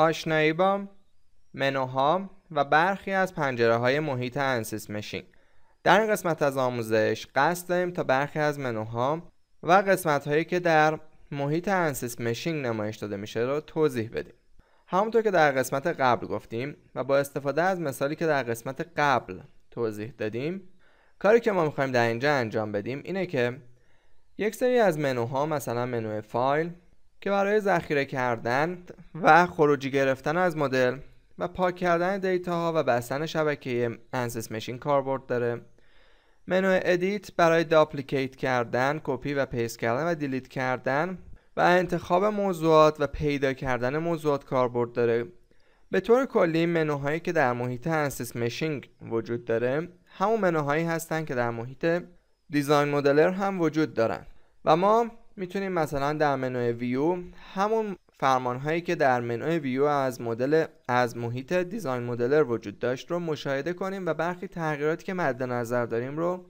آشنایی با منوها و برخی از پنجره های محیط انسیس مشین. در این قسمت از آموزش قصد داریم تا برخی از منوها و قسمت هایی که در محیط انسیس مشین نمایش داده میشه رو توضیح بدیم. همونطور که در قسمت قبل گفتیم و با استفاده از مثالی که در قسمت قبل توضیح دادیم کاری که ما میخوایم در اینجا انجام بدیم اینه که یک سری از منوها مثلا منو فایل که برای ذخیره کردن و خروجی گرفتن از مدل و پاک کردن دیتا ها و بستن شبکه انسس مشین کاربرد داره منو ادیت برای داپلیکیت کردن کپی و پیست کردن و دیلیت کردن و انتخاب موضوعات و پیدا کردن موضوعات کاربرد داره به طور کلی منوهایی که در محیط انسیس مشینگ وجود داره همون منوهایی هستن که در محیط دیزاین مدلر هم وجود دارن و ما میتونیم مثلا در منوی ویو همون فرمان هایی که در منوی ویو از مدل از محیط دیزاین مدلر وجود داشت رو مشاهده کنیم و برخی تغییراتی که مد نظر داریم رو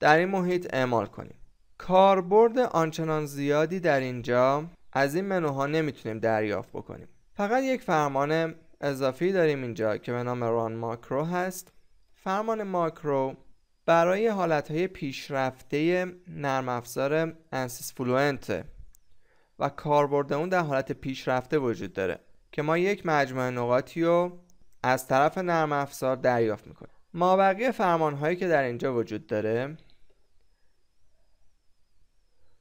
در این محیط اعمال کنیم کاربرد آنچنان زیادی در اینجا از این منوها نمیتونیم دریافت بکنیم فقط یک فرمان اضافی داریم اینجا که به نام ران ماکرو هست فرمان ماکرو برای های پیشرفته نرم افزار انسیس فلوئنت و کاربرد اون در حالت پیشرفته وجود داره که ما یک مجموعه نقاطی رو از طرف نرم افزار دریافت میکنیم بقیه فرمان هایی که در اینجا وجود داره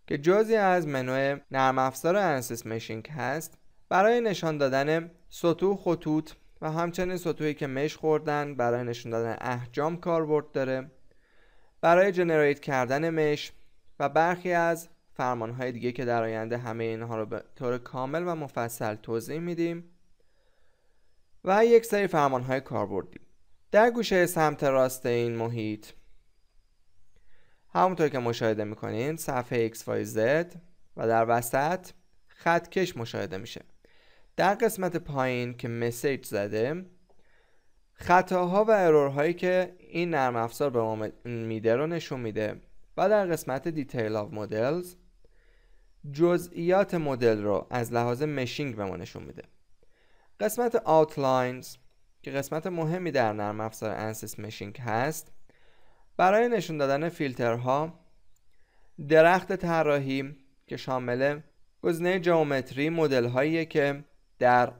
که جزی از منو نرم افزار انسیس مشینگ هست برای نشان دادن سطوح خطوط و همچنین سطوحی که مش خوردن برای نشان دادن احجام کاربرد داره برای جنریت کردن مش و برخی از فرمانهای دیگه که در آینده همه اینها رو به طور کامل و مفصل توضیح میدیم و یک سری فرمانهای کاربردی در گوشه سمت راست این محیط همونطور که مشاهده میکنین صفحه XYZ و در وسط خط کش مشاهده میشه در قسمت پایین که مسیج زده خطاها و ارورهایی که این نرم افزار به ما میده رو نشون میده و در قسمت دیتیل آف مدلز جزئیات مدل رو از لحاظ مشینگ به ما نشون میده قسمت آوتلاینز که قسمت مهمی در نرم افزار انسیس مشینگ هست برای نشون دادن فیلترها درخت طراحی که شامل گزینه جومتری مدل هایی که در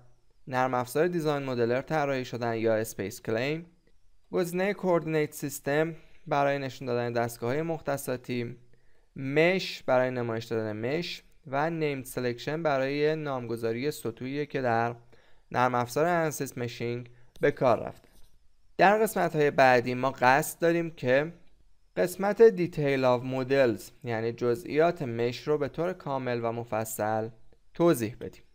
نرم افزار دیزاین مدلر طراحی شدن یا اسپیس کلیم گزینه کوردینیت سیستم برای نشون دادن دستگاه های مختصاتی مش برای نمایش دادن مش و نیم سلکشن برای نامگذاری سطوحی که در نرم افزار انسیس مشینگ به کار رفته در قسمت های بعدی ما قصد داریم که قسمت دیتیل آف مدلز یعنی جزئیات مش رو به طور کامل و مفصل توضیح بدیم